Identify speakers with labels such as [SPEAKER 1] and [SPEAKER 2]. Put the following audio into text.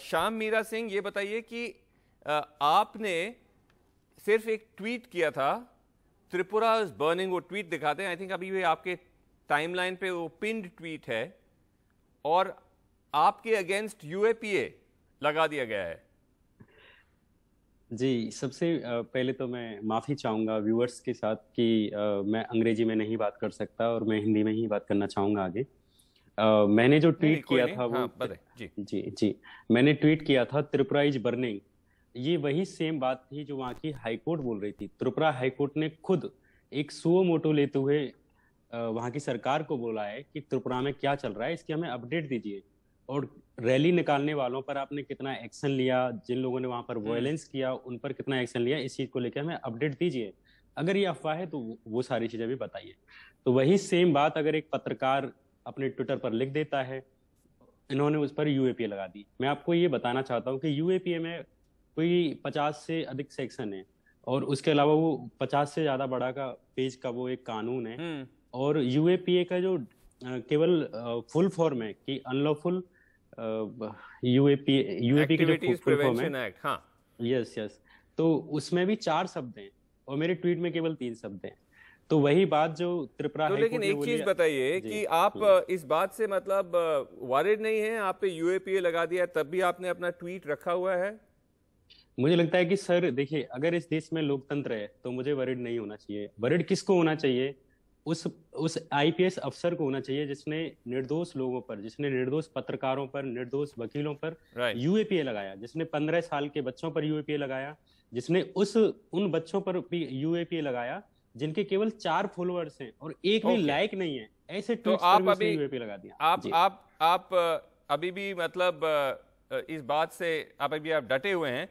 [SPEAKER 1] श्याम मीरा सिंह ये बताइए कि आपने सिर्फ एक ट्वीट किया था त्रिपुरा इज बर्निंग वो ट्वीट दिखाते हैं आई थिंक अभी भी आपके टाइमलाइन पे वो पिंड ट्वीट है और आपके अगेंस्ट यूएपीए लगा दिया गया है
[SPEAKER 2] जी सबसे पहले तो मैं माफ़ी चाहूँगा व्यूअर्स के साथ कि मैं अंग्रेजी में नहीं बात कर सकता और मैं हिंदी में ही बात करना चाहूँगा आगे मैंने जो ट्वीट किया था वो हाँ, जी जी मैंने ट्वीट किया था त्रिपुरा इज बर्निंग ये वही सेम बात थी जो वहाँ की हाईकोर्ट बोल रही थी त्रिपुरा हाईकोर्ट ने खुद एक सुओ मोटो लेते हुए वहाँ की सरकार को बोला है कि त्रिपुरा में क्या चल रहा है इसकी हमें अपडेट दीजिए और रैली निकालने वालों पर आपने कितना एक्शन लिया जिन लोगों ने वहाँ पर वायलेंस हम्म। किया उन पर कितना एक्शन लिया इस चीज़ को लेकर हमें अपडेट दीजिए अगर ये अफवाह है तो वो सारी चीज़ें भी बताइए तो वही सेम बात अगर एक पत्रकार अपने ट्विटर पर लिख देता है इन्होंने उस पर यूएपीए लगा दी मैं आपको ये बताना चाहता हूँ कि यूएपीए में कोई पचास से अधिक सेक्शन है और उसके अलावा वो पचास से ज्यादा बड़ा का पेज का वो एक कानून है हम्म। और यूएपीए का जो केवल फुल फॉर्म है कि अनलॉफुल यूएपी हाँ। यस यस तो उसमें भी चार शब्द हैं और मेरे ट्वीट में केवल तीन शब्द हैं तो वही बात जो त्रिपुरा तो लेकिन एक चीज
[SPEAKER 1] बताइए कि आप इस बात से मतलब वारिड नहीं है आप पे यूएपीए लगा दिया तब
[SPEAKER 2] भी आपने अपना ट्वीट रखा हुआ है मुझे लगता है कि सर देखिए अगर इस देश में लोकतंत्र है तो मुझे वरिड नहीं होना चाहिए वरिड किसको होना चाहिए उस उस आईपीएस अफसर को होना चाहिए जिसने निर्दोष लोगों पर जिसने निर्दोष पत्रकारों पर निर्दोष वकीलों पर right. यूएपीए लगाया जिसने पंद्रह साल के बच्चों पर यूएपीए लगाया जिसने उस उन बच्चों पर भी यूएपीए लगाया जिनके केवल चार फॉलोअर्स हैं और एक भी लाइक नहीं है ऐसे तो आप अभी लगा दिया
[SPEAKER 1] आप आप आप अभी भी मतलब इस बात से आप अभी आप डटे हुए हैं